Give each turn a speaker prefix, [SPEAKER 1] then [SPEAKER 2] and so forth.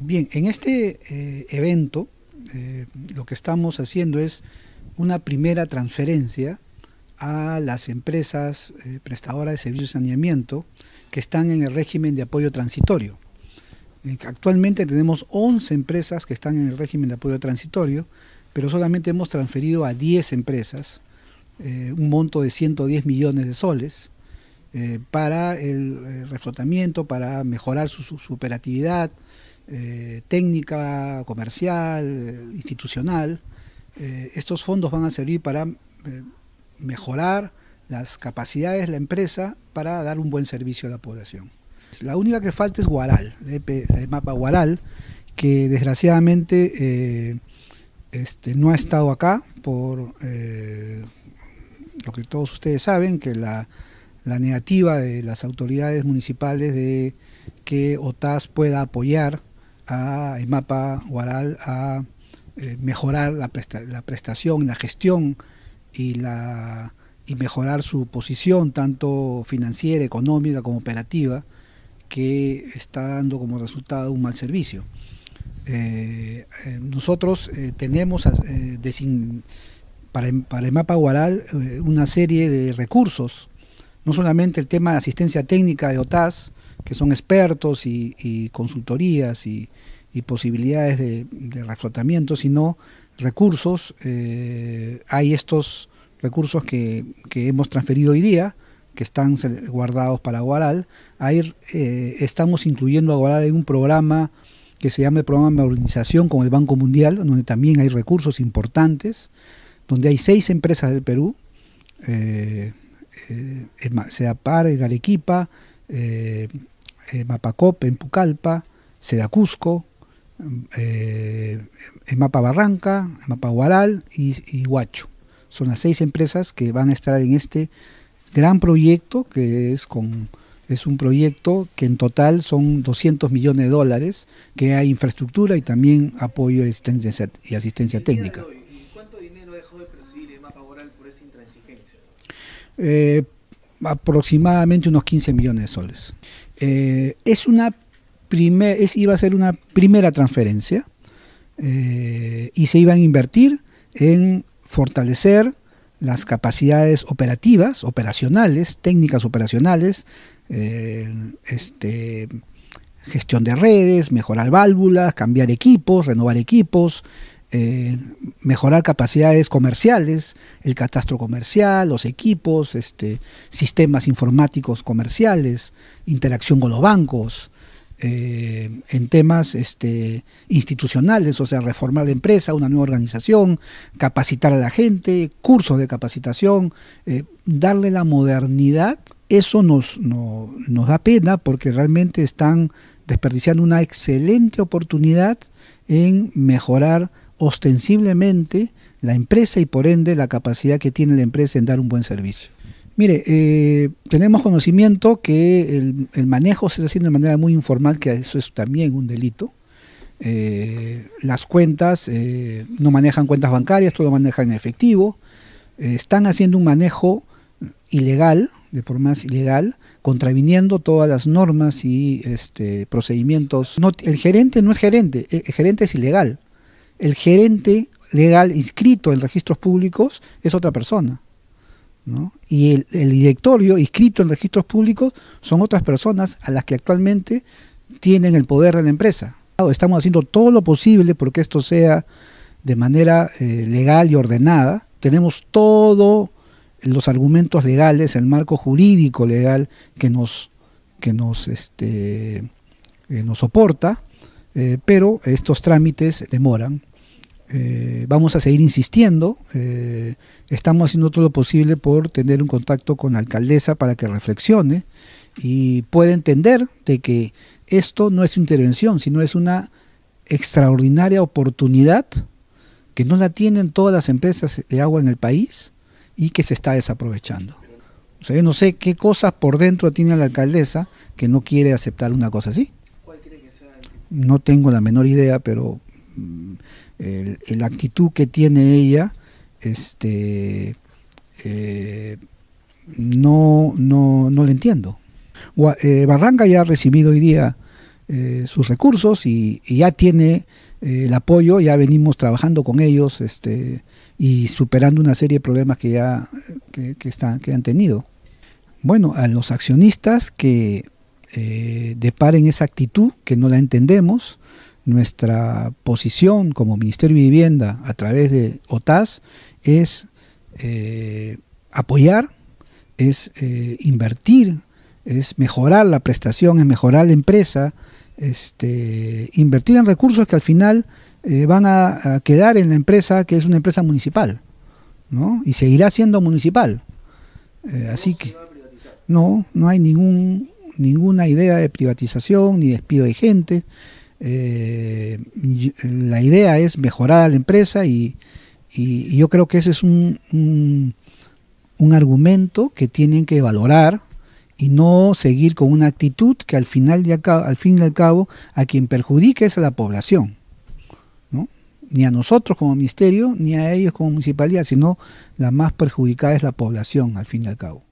[SPEAKER 1] Bien, en este eh, evento eh, lo que estamos haciendo es una primera transferencia a las empresas eh, prestadoras de servicios de saneamiento que están en el régimen de apoyo transitorio. Actualmente tenemos 11 empresas que están en el régimen de apoyo transitorio, pero solamente hemos transferido a 10 empresas un monto de 110 millones de soles para el, reflotamiento, para mejorar su, su operatividad, eh, técnica, comercial, institucional, eh, estos fondos van a servir para eh, mejorar las capacidades de la empresa para dar un buen servicio a la población. La única que falta es Guaral, el e mapa Guaral, que desgraciadamente este, no ha estado acá por lo que todos ustedes saben, que la negativa de las autoridades municipales de que OTAS pueda apoyar a Mapa Guaral a eh, mejorar la, la, prestación, la gestión y, la, y mejorar su posición tanto financiera, económica como operativa que está dando como resultado un mal servicio. Eh, eh, nosotros tenemos para, para el Mapa Guaral una serie de recursos, no solamente el tema de asistencia técnica de OTAS, que son expertos y, consultorías y, posibilidades de, reflotamiento, sino recursos. Eh, hay estos recursos que, hemos transferido hoy día, que están guardados para Guaral. Ahí eh, estamos incluyendo a Guaral en un programa que se llama el programa de organización con el Banco Mundial, donde también hay recursos importantes, donde hay seis empresas del Perú, eh, eh, Seapar, Galequipa, eh, eh, Mapacop en Pucallpa, Sedacusco, eh, Mapa Barranca, Mapa Guaral y, Huacho. Son las seis empresas que van a estar en este gran proyecto que es con es un proyecto que en total son 200 millones de dólares, que hay infraestructura y también apoyo y asistencia, y asistencia técnica. ¿Y ¿Cuánto dinero dejó de percibir Mapa por esta intransigencia? aproximadamente unos 15 millones de soles. Eh, es una primer, es, iba a ser una primera transferencia eh, y se iban a invertir en fortalecer las capacidades operativas, operacionales, técnicas operacionales, eh, este, gestión de redes, mejorar válvulas, cambiar equipos, renovar equipos, eh, mejorar capacidades comerciales, el catastro comercial, los equipos, este, sistemas informáticos comerciales, interacción con los bancos, eh, en temas este, institucionales, o sea, reformar la empresa, una nueva organización, capacitar a la gente, cursos de capacitación, eh, darle la modernidad. Eso nos, nos da pena porque realmente están desperdiciando una excelente oportunidad en mejorar ostensiblemente la empresa y por ende la capacidad que tiene la empresa en dar un buen servicio. Mire, eh, tenemos conocimiento que el, manejo se está haciendo de manera muy informal, que eso es también un delito. Eh, las cuentas eh, no manejan cuentas bancarias, todo lo manejan en efectivo. están haciendo un manejo ilegal, de por más ilegal, contraviniendo todas las normas y este, procedimientos. el gerente no es gerente, el gerente es ilegal el gerente legal inscrito en registros públicos es otra persona. Y el, directorio inscrito en registros públicos son otras personas a las que actualmente tienen el poder de la empresa. Estamos haciendo todo lo posible porque esto sea de manera eh, legal y ordenada. Tenemos todos los argumentos legales, el marco jurídico legal que nos, que nos, este, eh, nos soporta, eh, pero estos trámites demoran. Eh, vamos a seguir insistiendo. Eh, estamos haciendo todo lo posible por tener un contacto con la alcaldesa para que reflexione y pueda entender de que esto no es intervención, sino es una extraordinaria oportunidad que no la tienen todas las empresas de agua en el país y que se está desaprovechando. O sea, yo no sé qué cosas por dentro tiene la alcaldesa que no quiere aceptar una cosa así. No tengo la menor idea, pero la actitud que tiene ella este eh, no, no, entiendo. Eh, Barranga ya ha recibido hoy día eh, sus recursos y, ya tiene el apoyo, ya venimos trabajando con ellos este, y superando una serie de problemas que ya están, que han tenido. Bueno, a los accionistas que deparen esa actitud que no la entendemos, nuestra posición como Ministerio de Vivienda a través de OTAS es eh, apoyar, es eh, invertir, es mejorar la prestación, es mejorar la empresa, este, invertir en recursos que al final eh, van a, quedar en la empresa que es una empresa municipal, ¿no? Y seguirá siendo municipal. así que no, no hay ningún, ninguna idea de privatización ni despido de gente. Eh, eh, la idea es mejorar a la empresa y, yo creo que ese es un, un, argumento que tienen que valorar y no seguir con una actitud que al final al, fin y al cabo a quien perjudique es a la población, ni a nosotros como ministerio, ni a ellos como municipalidad, sino la más perjudicada es la población al fin y al cabo.